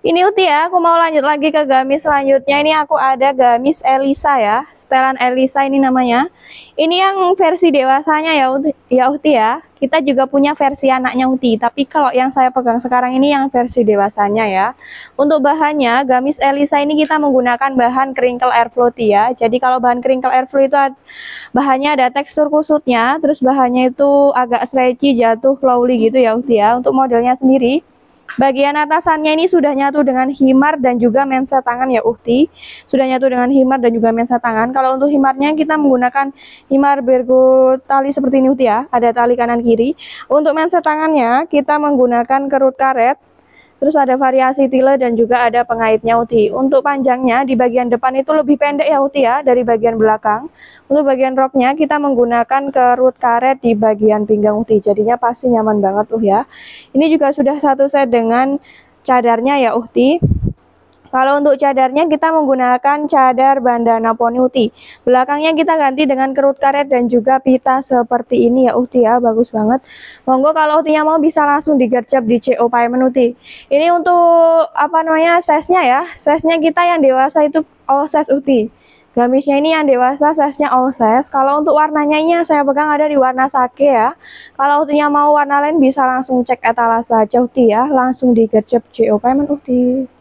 Ini Uti ya, aku mau lanjut lagi ke gamis selanjutnya. Ini aku ada gamis Elisa ya, setelan Elisa ini namanya. Ini yang versi dewasanya ya, Uti, ya Uti ya. Kita juga punya versi anaknya Uti, tapi kalau yang saya pegang sekarang ini yang versi dewasanya ya. Untuk bahannya, gamis Elisa ini kita menggunakan bahan crinkle air floaty ya. Jadi kalau bahan crinkle air itu bahannya ada tekstur kusutnya, terus bahannya itu agak stretchy, jatuh, flowly gitu ya Uti ya. Untuk modelnya sendiri, Bagian atasannya ini sudah nyatu dengan himar dan juga mensa tangan ya Uhti. Sudah nyatu dengan himar dan juga mensa tangan. Kalau untuk himarnya kita menggunakan himar bergo tali seperti ini Uhti ya. Ada tali kanan kiri. Untuk mensa tangannya kita menggunakan kerut karet Terus ada variasi tile dan juga ada pengaitnya Uti. Untuk panjangnya di bagian depan itu lebih pendek ya Uti ya dari bagian belakang. Untuk bagian roknya kita menggunakan kerut karet di bagian pinggang Uti. Jadinya pasti nyaman banget tuh ya. Ini juga sudah satu set dengan cadarnya ya Uti. Kalau untuk cadarnya kita menggunakan cadar bandana poni Uti. Belakangnya kita ganti dengan kerut karet dan juga pita seperti ini ya Uti uh, ya, bagus banget. Monggo kalau nya mau bisa langsung digercep di CO Payment Uti. Ini untuk apa namanya size-nya ya. Size-nya kita yang dewasa itu all size Uti. Uh, Gamisnya ini yang dewasa size-nya all size. Kalau untuk warnanya ini yang saya pegang ada di warna sake ya. Kalau nya mau warna lain bisa langsung cek etalase aja uti uh, ya, langsung digercep CO Payment Uti.